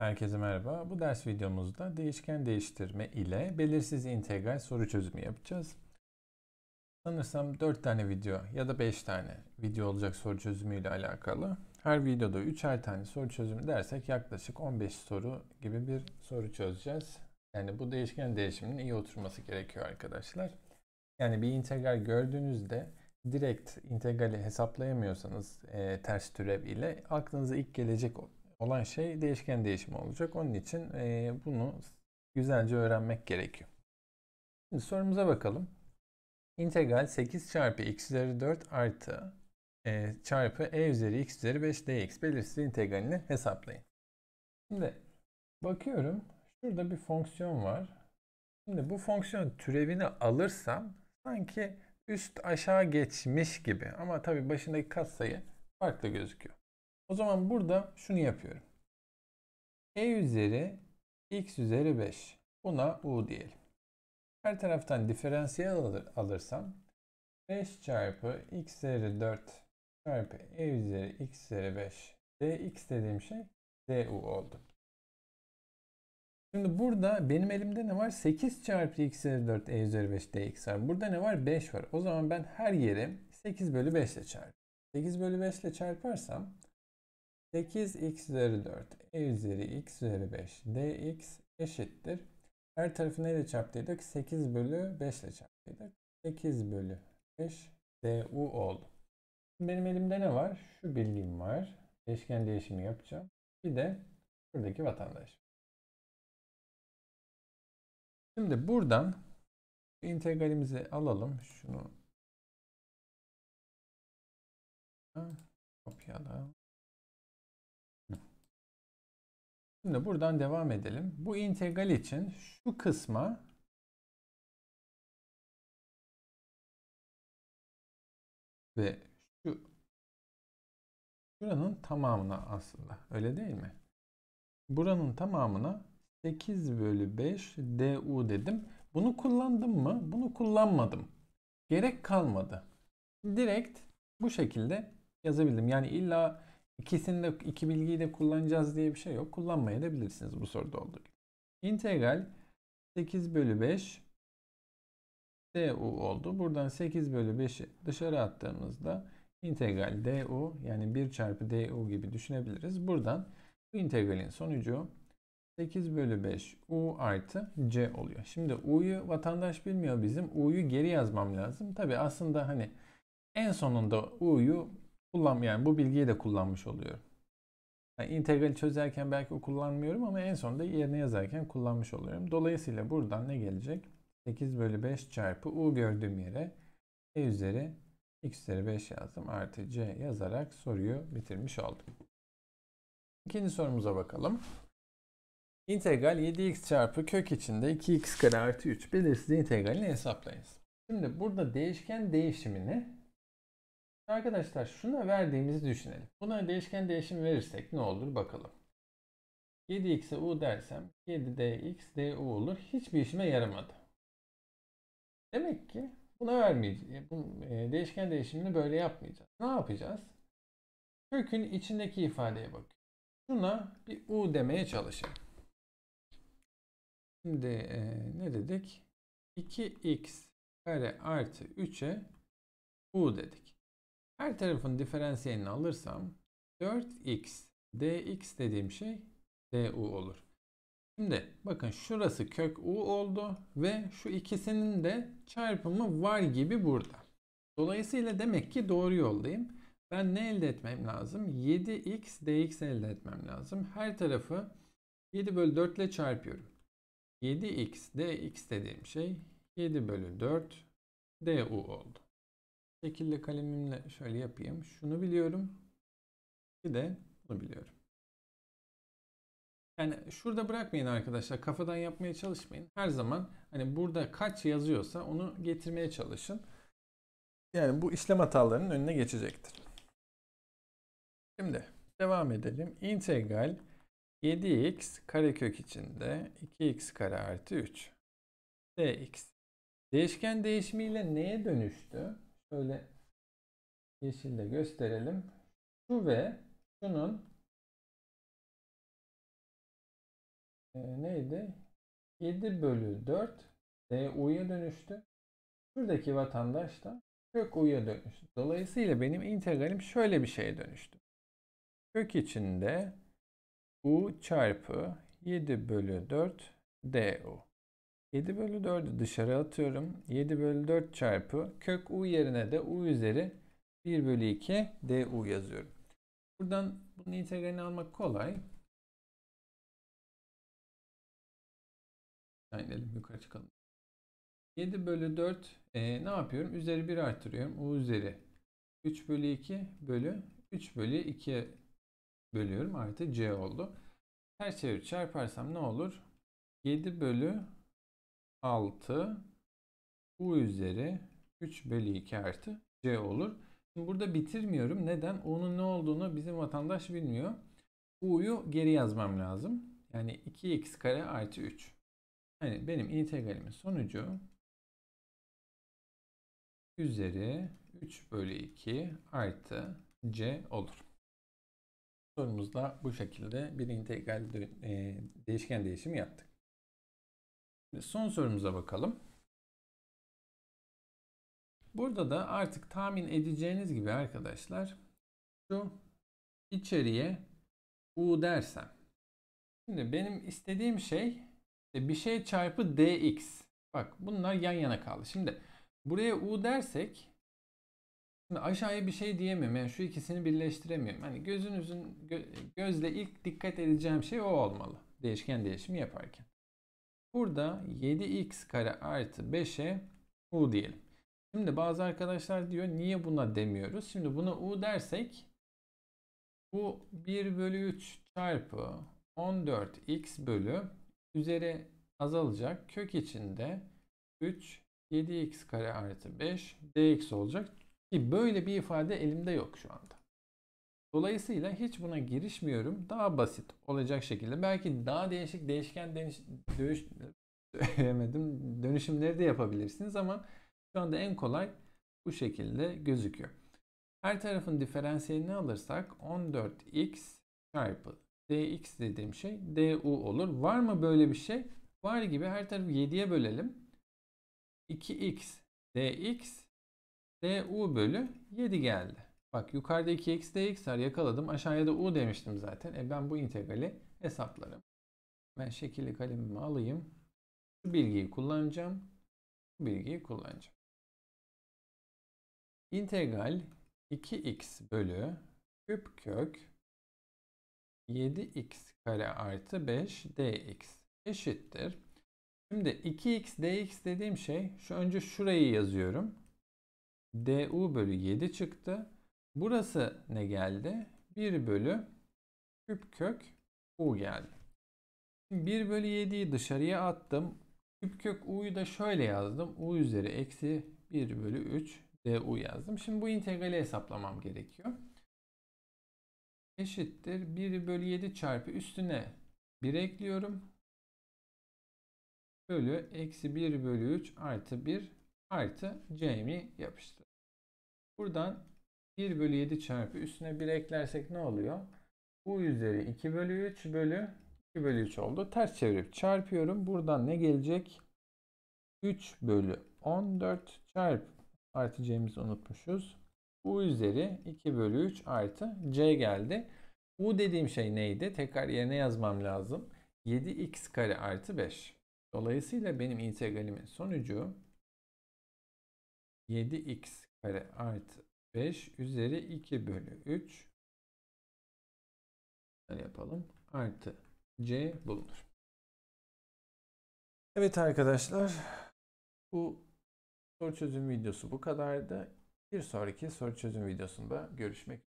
Herkese merhaba. Bu ders videomuzda değişken değiştirme ile belirsiz integral soru çözümü yapacağız. Sanırsam 4 tane video ya da 5 tane video olacak soru çözümü ile alakalı. Her videoda 3'er tane soru çözümü dersek yaklaşık 15 soru gibi bir soru çözeceğiz. Yani bu değişken değişiminin iyi oturması gerekiyor arkadaşlar. Yani bir integral gördüğünüzde direkt integrali hesaplayamıyorsanız e, ters türev ile aklınıza ilk gelecek olan şey değişken değişimi olacak. Onun için e, bunu güzelce öğrenmek gerekiyor. Şimdi sorumuza bakalım. İntegral 8 çarpı x üzeri 4 artı e, çarpı e üzeri x üzeri 5 dx belirsiz integralini hesaplayın. Şimdi bakıyorum. Şurada bir fonksiyon var. Şimdi bu fonksiyon türevini alırsam sanki üst aşağı geçmiş gibi. Ama tabii başındaki katsayı farklı gözüküyor. O zaman burada şunu yapıyorum. E üzeri x üzeri 5. Buna u diyelim. Her taraftan diferansiyel alır, alırsam 5 çarpı x üzeri 4 çarpı e üzeri x üzeri 5 dx dediğim şey du oldu. Şimdi burada benim elimde ne var? 8 çarpı x üzeri 4 e üzeri 5 dx var. Burada ne var? 5 var. O zaman ben her yeri 8 bölü 5 ile çarp. 8 bölü 5 ile çarparsam 8x üzeri 4 e üzeri x üzeri 5 dx eşittir. Her tarafı neyle çarptıydık? 8 bölü 5 ile çarptıydık. 8 bölü 5 du oldu. benim elimde ne var? Şu bilgim var. Değişken değişimi yapacağım. Bir de buradaki vatandaş. Şimdi buradan integralimizi alalım. Şunu kopyala. Şimdi buradan devam edelim. Bu integral için şu kısma ve şu buranın tamamına aslında öyle değil mi? Buranın tamamına 8 bölü 5 du dedim. Bunu kullandım mı? Bunu kullanmadım. Gerek kalmadı. Direkt bu şekilde yazabildim. Yani illa İkisini de iki bilgiyi de kullanacağız diye bir şey yok. Kullanmayabilirsiniz bu soruda olduğu gibi. İntegral 8 bölü 5 du oldu. Buradan 8 bölü 5'i dışarı attığımızda integral du yani 1 çarpı du gibi düşünebiliriz. Buradan bu integralin sonucu 8 bölü 5 u artı c oluyor. Şimdi u'yu vatandaş bilmiyor bizim. u'yu geri yazmam lazım. Tabi aslında hani en sonunda u'yu kullan yani bu bilgiyi de kullanmış oluyorum. Yani integrali çözerken belki o kullanmıyorum ama en sonunda yerine yazarken kullanmış oluyorum. Dolayısıyla buradan ne gelecek? 8 bölü 5 çarpı u gördüğüm yere e üzeri x üzeri 5 yazdım artı c yazarak soruyu bitirmiş oldum. İkinci sorumuza bakalım. İntegral 7x çarpı kök içinde 2x kare artı 3 belirsiz integralini hesaplayınız. Şimdi burada değişken değişimini Arkadaşlar şuna verdiğimizi düşünelim. Buna değişken değişim verirsek ne olur bakalım. 7x'e u dersem 7dx du olur. Hiçbir işime yaramadı. Demek ki buna vermeyeceğiz. E, bu e, değişken değişimini böyle yapmayacağız. Ne yapacağız? Kökün içindeki ifadeye bak. Şuna bir u demeye çalışalım. Şimdi e, ne dedik? 2x kare artı 3'e u dedik. Her tarafın diferansiyelini alırsam 4x dx dediğim şey du olur. Şimdi bakın şurası kök u oldu ve şu ikisinin de çarpımı var gibi burada. Dolayısıyla demek ki doğru yoldayım. Ben ne elde etmem lazım? 7x dx elde etmem lazım. Her tarafı 7 bölü 4 ile çarpıyorum. 7x dx dediğim şey 7 bölü 4 du oldu şekilde kalemimle şöyle yapayım. Şunu biliyorum. Bir de bunu biliyorum. Yani şurada bırakmayın arkadaşlar. Kafadan yapmaya çalışmayın. Her zaman hani burada kaç yazıyorsa onu getirmeye çalışın. Yani bu işlem hatalarının önüne geçecektir. Şimdi devam edelim. İntegral 7x karekök içinde 2x kare artı 3 dx. Değişken değişimiyle neye dönüştü? Şöyle yeşilde gösterelim. Şu ve şunun e, neydi? 7 bölü 4 DU'ya dönüştü. Şuradaki vatandaş da kök U'ya dönüştü. Dolayısıyla benim integralim şöyle bir şeye dönüştü. Kök içinde U çarpı 7 bölü 4 DU. 7 bölü 4'ü dışarı atıyorum. 7 bölü 4 çarpı kök u yerine de u üzeri 1 bölü 2 du yazıyorum. Buradan bunun integralini almak kolay. inelim yukarı çıkalım. 7 bölü 4 e, ne yapıyorum? Üzeri 1 artırıyorum. U üzeri 3 bölü 2 bölü 3 bölü 2'ye bölüyorum. Artı C oldu. Her çevir çarparsam ne olur? 7 bölü 6 U üzeri 3 bölü 2 artı C olur. Şimdi burada bitirmiyorum. Neden? U'nun ne olduğunu bizim vatandaş bilmiyor. U'yu geri yazmam lazım. Yani 2x kare artı 3. Yani benim integralimin sonucu üzeri 3 bölü 2 artı C olur. Sorumuzda bu şekilde bir integral e, değişken değişimi yaptık. Ve son sorumuza bakalım. Burada da artık tahmin edeceğiniz gibi arkadaşlar şu içeriye u dersem. Şimdi benim istediğim şey bir şey çarpı dx. Bak bunlar yan yana kaldı. Şimdi buraya u dersek Şimdi aşağıya bir şey diyemem Yani şu ikisini birleştiremiyorum. Hani gözünüzün gözle ilk dikkat edeceğim şey o olmalı. Değişken değişimi yaparken. Burada 7x kare artı 5'e u diyelim. Şimdi bazı arkadaşlar diyor niye buna demiyoruz? Şimdi buna u dersek bu 1 bölü 3 çarpı 14x bölü üzeri azalacak. Kök içinde 3 7x kare artı 5 dx olacak. Ki böyle bir ifade elimde yok şu anda. Dolayısıyla hiç buna girişmiyorum. Daha basit olacak şekilde. Belki daha değişik değişken dönüş, dönüş, dönüşümleri de yapabilirsiniz ama şu anda en kolay bu şekilde gözüküyor. Her tarafın diferansiyelini alırsak 14x çarpı dx dediğim şey du olur. Var mı böyle bir şey? Var gibi her tarafı 7'ye bölelim. 2x dx du bölü 7 geldi. Bak yukarıda 2x dx'ler yakaladım. Aşağıya da u demiştim zaten. E ben bu integrali hesaplarım. Ben şekilli kalemimi alayım. Şu bilgiyi kullanacağım. Bu bilgiyi kullanacağım. İntegral 2x bölü küp kök 7x kare artı 5 dx eşittir. Şimdi 2x dx dediğim şey şu önce şurayı yazıyorum. du bölü 7 çıktı. Burası ne geldi? 1 bölü küp kök u geldi. Şimdi 1 bölü 7'yi dışarıya attım. Küp kök u'yu da şöyle yazdım. u üzeri eksi 1 bölü 3 du yazdım. Şimdi bu integrali hesaplamam gerekiyor. Eşittir 1 bölü 7 çarpı üstüne 1 ekliyorum. Bölü eksi 1 bölü 3 artı 1 artı c'mi yapıştır. Buradan 1 bölü 7 çarpı üstüne 1 eklersek ne oluyor? Bu üzeri 2 bölü 3 bölü 2 bölü 3 oldu. Ters çevirip çarpıyorum. Buradan ne gelecek? 3 bölü 14 çarp artı c'mizi unutmuşuz. U üzeri 2 bölü 3 artı c geldi. U dediğim şey neydi? Tekrar yerine yazmam lazım. 7x kare artı 5. Dolayısıyla benim integralimin sonucu 7x kare artı 5 üzeri 2 bölü 3 yapalım. Artı C bulunur. Evet arkadaşlar. Bu soru çözüm videosu bu kadardı. Bir sonraki soru çözüm videosunda görüşmek